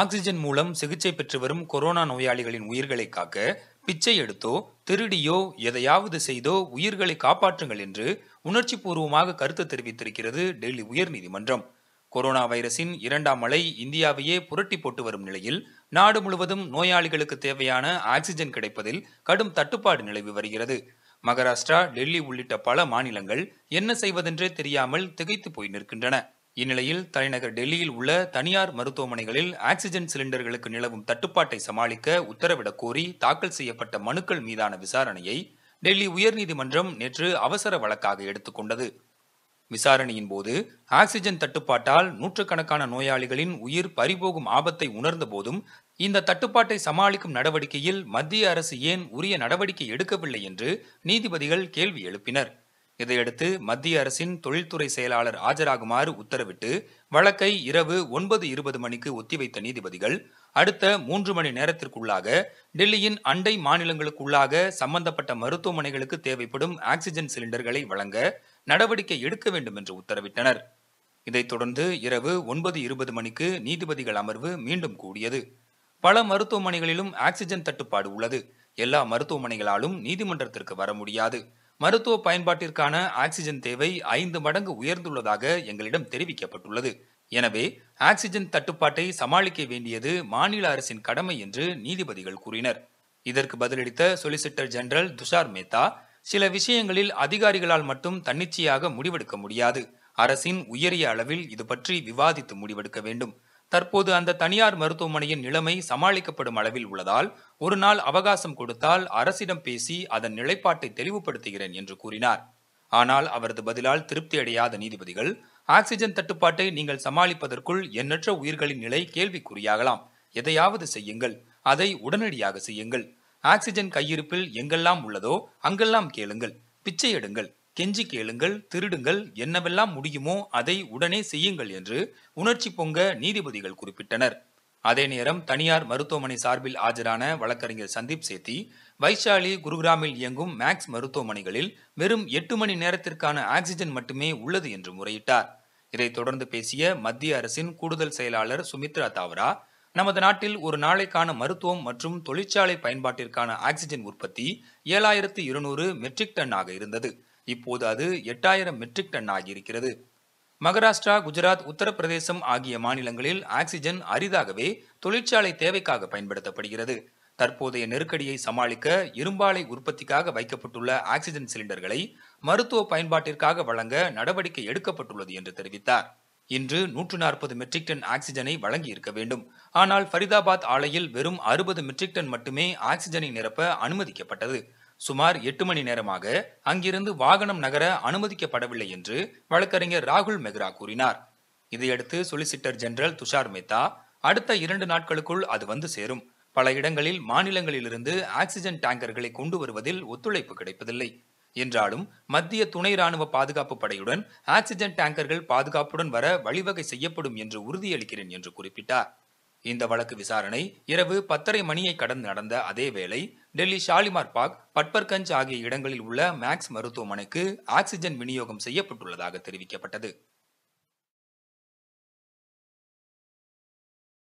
oxygen மூலம் சிகிச்சை பெற்று வரும் கொரோனா நோயாளிகளின் உயிர்களை காக்க பிச்சை எடுத்தோ திருடியோ எதையாவது செய்தோ உயிர்களை காப்பாற்றுங்கள் என்று உணர்ச்சி பூர்வமாக கருத்து தெரிவித்திருக்கிறது டெல்லி உயர்நீதிமன்றம் கொரோனா வைரஸின் இரண்டாம் மலை இந்தியாவையே புரட்டி போட்டு வரும் நிலையில் நாடு முழுவதும் நோயாளிகளுக்கு தேவையான ஆக்சிஜன் கிடைப்பதில் கடும் தட்டுப்பாடு நிலவி வருகிறது மகாராஷ்டிரா டெல்லி உள்ளிட்ட பல மாநிலங்கள் என்ன செய்வதென்றே தெரியாமல் திகைத்து போய் நிற்கின்றன இந்நிலையில் தலைநகர் டெல்லியில் உள்ள தனியார் மருத்துவமனைகளில் ஆக்சிஜன் சிலிண்டர்களுக்கு நிலவும் தட்டுப்பாட்டை சமாளிக்க உத்தரவிடக் கோரி தாக்கல் செய்யப்பட்ட மனுக்கள் மீதான விசாரணையை டெல்லி உயர்நீதிமன்றம் நேற்று அவசர வழக்காக எடுத்துக்கொண்டது விசாரணையின் போது ஆக்சிஜன் தட்டுப்பாட்டால் நூற்றுக்கணக்கான நோயாளிகளின் உயிர் பறிபோகும் ஆபத்தை உணர்ந்த போதும் இந்த தட்டுப்பாட்டை சமாளிக்கும் நடவடிக்கையில் மத்திய அரசு ஏன் உரிய நடவடிக்கை எடுக்கவில்லை என்று நீதிபதிகள் கேள்வி எழுப்பினர் இதையடுத்து மத்திய அரசின் தொழில்துறை செயலாளர் ஆஜராகுமாறு உத்தரவிட்டு வழக்கை இரவு ஒன்பது இருபது மணிக்கு ஒத்திவைத்த நீதிபதிகள் அடுத்த மூன்று மணி நேரத்திற்குள்ளாக டெல்லியின் அண்டை மாநிலங்களுக்குள்ளாக சம்பந்தப்பட்ட மருத்துவமனைகளுக்கு தேவைப்படும் ஆக்சிஜன் சிலிண்டர்களை வழங்க நடவடிக்கை எடுக்க வேண்டும் என்று உத்தரவிட்டனர் இதைத் தொடர்ந்து இரவு ஒன்பது இருபது மணிக்கு நீதிபதிகள் அமர்வு மீண்டும் கூடியது பல மருத்துவமனைகளிலும் ஆக்சிஜன் தட்டுப்பாடு உள்ளது எல்லா மருத்துவமனைகளாலும் நீதிமன்றத்திற்கு வர முடியாது மருத்துவ பயன்பாட்டிற்கான ஆக்சிஜன் தேவை ஐந்து மடங்கு உயர்ந்துள்ளதாக எங்களிடம் தெரிவிக்கப்பட்டுள்ளது எனவே ஆக்சிஜன் தட்டுப்பாட்டை சமாளிக்க வேண்டியது மாநில அரசின் கடமை என்று நீதிபதிகள் கூறினர் இதற்கு பதிலளித்த சொலிசிட்டர் ஜெனரல் துஷார் மேத்தா சில விஷயங்களில் அதிகாரிகளால் மட்டும் தன்னிச்சையாக முடிவெடுக்க முடியாது அரசின் உயரிய அளவில் இது பற்றி விவாதித்து முடிவெடுக்க வேண்டும் தற்போது அந்த தனியார் மருத்துவமனையின் நிலைமை சமாளிக்கப்படும் அளவில் உள்ளதால் ஒரு நாள் அவகாசம் கொடுத்தால் அரசிடம் பேசி அதன் நிலைப்பாட்டை தெளிவுபடுத்துகிறேன் என்று கூறினார் ஆனால் அவரது பதிலால் திருப்தி அடையாத நீதிபதிகள் ஆக்சிஜன் தட்டுப்பாட்டை நீங்கள் சமாளிப்பதற்குள் எண்ணற்ற உயிர்களின் நிலை கேள்விக்குறியாகலாம் எதையாவது செய்யுங்கள் அதை உடனடியாக செய்யுங்கள் ஆக்சிஜன் கையிருப்பில் எங்கெல்லாம் உள்ளதோ அங்கெல்லாம் கேளுங்கள் பிச்சை எடுங்கள் கெஞ்சி கேளுங்கள் திருடுங்கள் என்னவெல்லாம் முடியுமோ அதை உடனே செய்யுங்கள் என்று உணர்ச்சி பொங்க நீதிபதிகள் குறிப்பிட்டனர் அதே நேரம் தனியார் மருத்துவமனை சார்பில் ஆஜரான வழக்கறிஞர் சந்தீப் சேத்தி வைஷாலி குருகிராமில் இயங்கும் மேக்ஸ் மருத்துவமனைகளில் வெறும் எட்டு மணி நேரத்திற்கான ஆக்சிஜன் மட்டுமே உள்ளது என்று முறையிட்டார் இதைத் தொடர்ந்து பேசிய மத்திய அரசின் கூடுதல் செயலாளர் சுமித்ரா தாவரா நமது நாட்டில் ஒரு நாளைக்கான மருத்துவம் மற்றும் தொழிற்சாலை பயன்பாட்டிற்கான ஆக்சிஜன் உற்பத்தி ஏழாயிரத்து இருநூறு மெட்ரிக் டன் ஆக இருந்தது இப்போது அது எட்டாயிரம் மெட்ரிக் டன் ஆகியிருக்கிறது மகாராஷ்டிரா குஜராத் உத்தரப்பிரதேசம் ஆகிய மாநிலங்களில் ஆக்சிஜன் அரிதாகவே தொழிற்சாலை தேவைக்காக பயன்படுத்தப்படுகிறது தற்போதைய நெருக்கடியை சமாளிக்க இரும்பாலை உற்பத்திக்காக வைக்கப்பட்டுள்ள ஆக்சிஜன் சிலிண்டர்களை மருத்துவ பயன்பாட்டிற்காக வழங்க நடவடிக்கை எடுக்கப்பட்டுள்ளது என்று தெரிவித்தார் இன்று நூற்று நாற்பது மெட்ரிக் டன் ஆக்சிஜனை வழங்கி இருக்க வேண்டும் ஆனால் ஃபரிதாபாத் ஆலையில் வெறும் அறுபது மெட்ரிக் டன் மட்டுமே ஆக்சிஜனை நிரப்ப அனுமதிக்கப்பட்டது சுமார் எட்டு மணி நேரமாக அங்கிருந்து வாகனம் நகர அனுமதிக்கப்படவில்லை என்று வழக்கறிஞர் ராகுல் மெஹ்ரா கூறினார் இதையடுத்து சொலிசிட்டர் ஜெனரல் துஷார் மேத்தா அடுத்த இரண்டு நாட்களுக்குள் அது வந்து சேரும் பல இடங்களில் மாநிலங்களிலிருந்து ஆக்சிஜன் டேங்கர்களை கொண்டு வருவதில் ஒத்துழைப்பு கிடைப்பதில்லை என்றாலும் மத்திய துணை ராணுவ பாதுகாப்பு படையுடன் ஆக்சிஜன் டேங்கர்கள் பாதுகாப்புடன் வர வழிவகை செய்யப்படும் என்று உறுதியளிக்கிறேன் என்று குறிப்பிட்டார் இந்த வழக்கு விசாரணை இரவு பத்தரை மணியை கடந்து நடந்த அதே வேளை டெல்லி ஷாலிமார் பாக் பட்பர்கஞ்ச் ஆகிய இடங்களில் உள்ள மேக்ஸ் மருத்துவமனைக்கு ஆக்சிஜன் விநியோகம் செய்யப்பட்டுள்ளதாக தெரிவிக்கப்பட்டது